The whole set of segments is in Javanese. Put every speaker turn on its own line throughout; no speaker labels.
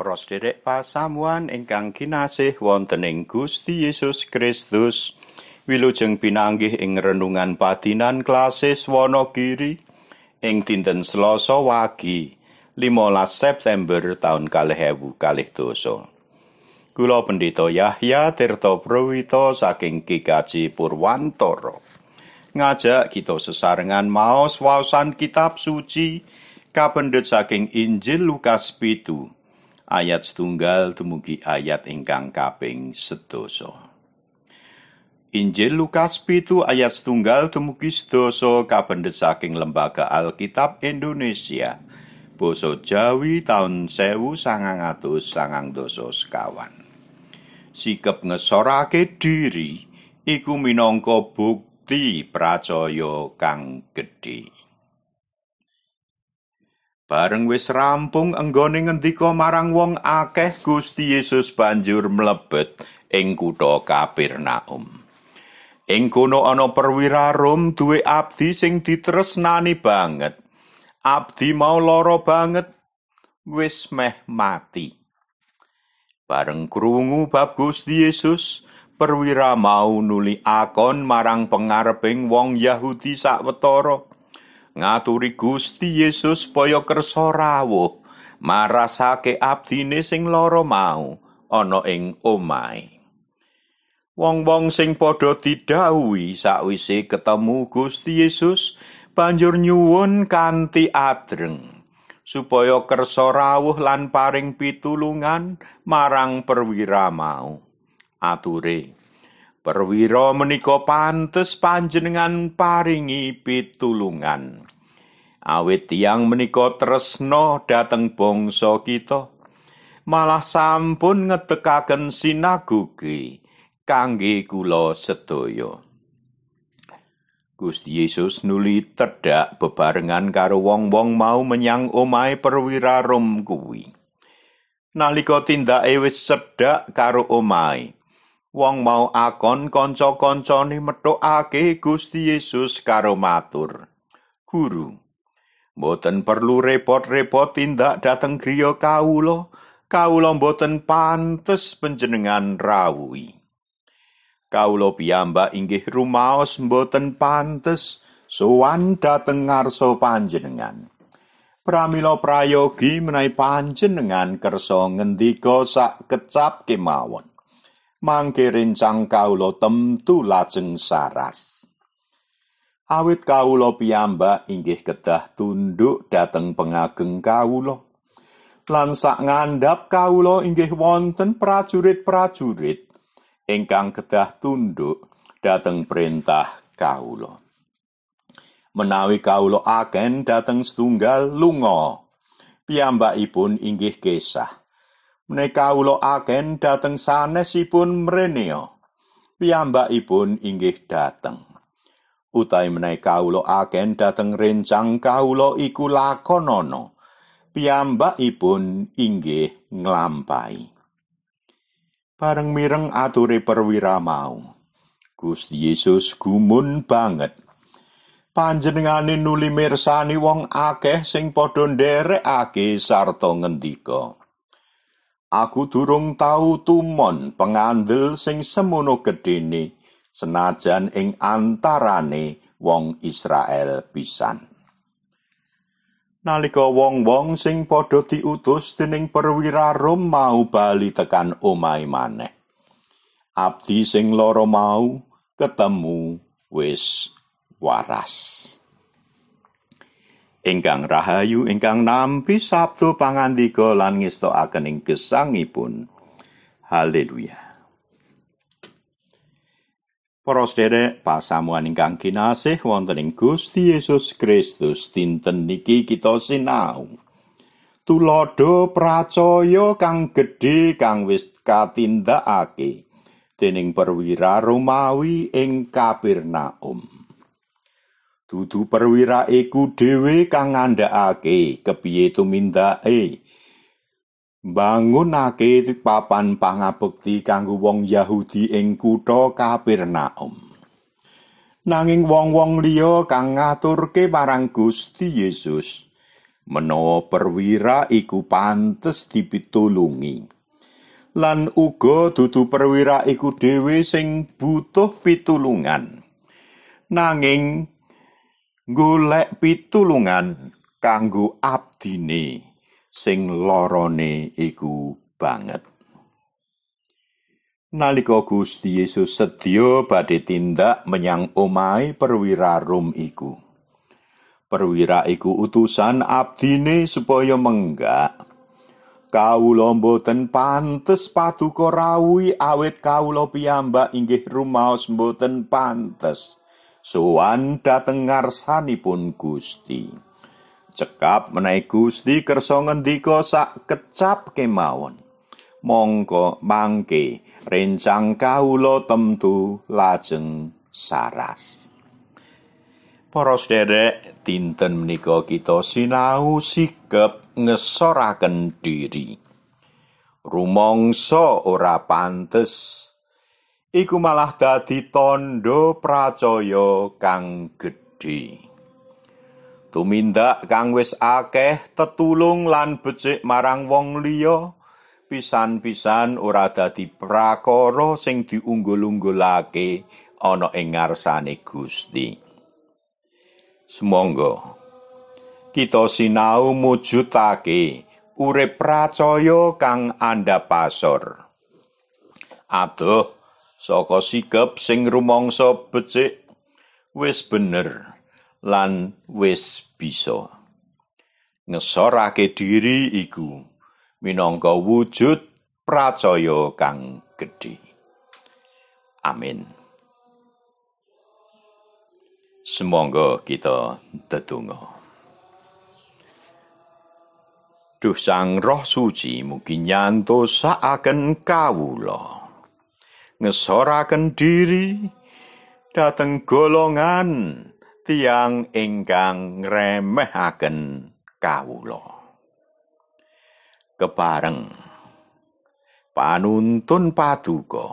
Rosdere pasamuan ingkang kinasih wonten ing Gusti Yesus Kristus. Wilujeng pinanggih ing renungan patinan klasis Wonogiri ing dinten Selasa wagi 15 September tahun kalih ewu kalih dosa. Kula Pendito Yahya Tirto Prawito saking Kikaji Purwantoro. Ngajak kita sesarengan maos waosan kitab suci kapendet saking Injil Lukas 7 ayat setunggal temugi ayat ingkang kaping sedasa. Injil Lukas pitu ayat setunggal temugi sedasa kabendhet saking Lembaga Alkitab Indonesia. Basa Jawi taun 1900 sekawan. Sikep ngesorake diri iku minangka bukti pracaya kang gedhe. Bareng wis rampung enggone ngendika marang wong akeh, Gusti Yesus banjur mlebet ing kutha Kapernaum. Ing kono ana perwira Rom duwe abdi sing ditresnani banget. Abdi mau lara banget, wis meh mati. Bareng krungu bab Gusti Yesus, perwira mau nuli akon marang pengareping wong Yahudi sawetara. ngaturi Gusti Yesus poyo kersa rawuh marasake abdine sing loro mau ana ing omahe wong-wong sing padha didhawuhi sakwise ketemu Gusti Yesus banjur nyuwun kanthi adreng supaya kersa rawuh lan paring pitulungan marang perwira mau Perwira menika pantes panjenengan paringi pitulungan. Awit tiang menika tresno dhateng bangsa kita, malah sampun ngetekaken sinagoge kangge kula sedaya. Gusti Yesus nuli terdak bebarengan karo wong-wong mau menyang omahe perwira Rom kuwi. Nalika tindake wis cedhak karo omahe, wong mau akon kanca-kancane metokake Gusti Yesus karo matur guru mboten perlu repot-repot tindak dhateng griya kawula kawula mboten pantes panjenengan rawuhi kawula piyambak inggih rumaos mboten pantes sowan dhateng ngarsa panjenengan pramila prayogi menawi panjenengan kersa ngendika sak kecap kemawon mangke rincang kawula temtu lajeng saras. Awit kawula piyambak inggih kedah tunduk dhateng pengageng kawula. Lan sak ngandhap kawula inggih wonten prajurit-prajurit ingkang kedah tunduk dhateng perintah kawula. Menawi kawula agen dhateng setunggal lunga, piyambakipun inggih kesah. menika ulo agen dateng sanesipun mrenia piyambakipun inggih dateng utahe menika ulo agen dateng rencang kawula iku lakonana piyambakipun inggih nglampahi bareng mireng aturi perwira mau Gusti Yesus gumun banget panjenengane nuli mirsani wong akeh sing padha nderekake sarta ngendika Aku durung tau tumon pengandel sing semono gedhene senajan ing antarane wong Israel pisan. Nalika wong-wong sing padha diutus dening perwira Rom mau bali tekan omahe maneh. Abdi sing loro mau ketemu wis waras. ingkang rahayu ingkang nampi sabdo pangandika lan ngestokaken ing gesangipun. Haleluya. Para sedherek, pasamuan ingkang kinasih wonten ing Gusti Yesus Kristus dinten niki kita sinau. Tulodo pracaya kang gedhe kang wis katindakake dening perwira Romawi ing Kapernaum. dudu perwira iku dhewe kang ngandhakake kepiye tumindake bangunake papan pangabekti kanggo wong Yahudi ing kutha Kapernaum nanging wong-wong liya kang ngaturke marang Gusti Yesus menawa perwira iku pantes dipitulungi lan uga dudu perwira iku dhewe sing butuh pitulungan nanging golek pitulungan kanggo abdine sing lorone iku banget. Nalika Gusti Yesus sedya badhe tindak menyang omahe perwira Rom iku. Perwira iku utusan abdine supaya menggak kawula mboten pantes paduka rawuhi awit kawula piyambak inggih rumaos mboten pantes. sowan dhateng ngarsanipun Gusti. Cekap menawi Gusti kersa ngendika sak kecap kemawon. Mongko mangke rencang kawula temtu lajeng saras. Para sederek, dinten menika kita sinau sikep ngesoraken diri. Rumangsa ora pantes iku malah dadi tandha pracaya kang gedhe. Tumindak kang wis akeh tetulung lan becik marang wong liya, pisan-pisan ora dadi prakara sing diunggul-unggulake ana ing ngarsane Gusti. Semoga kita sinau mujudake urip pracaya kang andha pasor. Aduh saka sikap sing rumangsa becik wis bener lan wis bisa ngesorake diri iku minangka wujud pracaya kang gedhe amin semoga kita tetunggo Duh sang roh suci mugi nyantos saken kawula. ngesoraken diri dhateng golongan tiang ingkang ngremehaken kawula kepareng panuntun paduka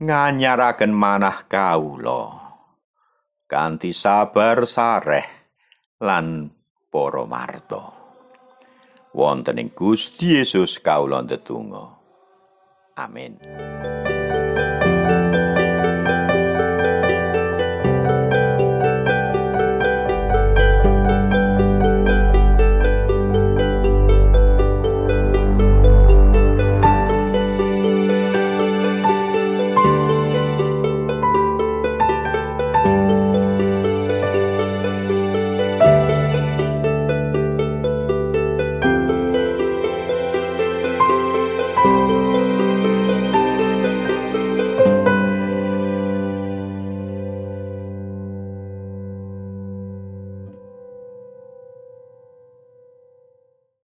nganyaraken manah kawula kanthi sabar sareh lan para marta wonten ing Gusti Yesus kawula tetunggal Amén.